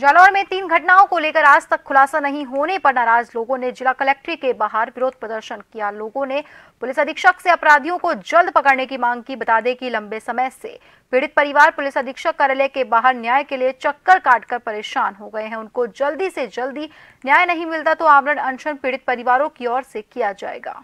जालौर में तीन घटनाओं को लेकर आज तक खुलासा नहीं होने पर नाराज लोगों ने जिला कलेक्ट्री के बाहर विरोध प्रदर्शन किया लोगों ने पुलिस अधीक्षक से अपराधियों को जल्द पकड़ने की मांग की बता दें कि लंबे समय से पीड़ित परिवार पुलिस अधीक्षक कार्यालय के बाहर न्याय के लिए चक्कर काटकर परेशान हो गए हैं उनको जल्दी से जल्दी न्याय नहीं मिलता तो आमरण अनशन पीड़ित परिवारों की ओर से किया जाएगा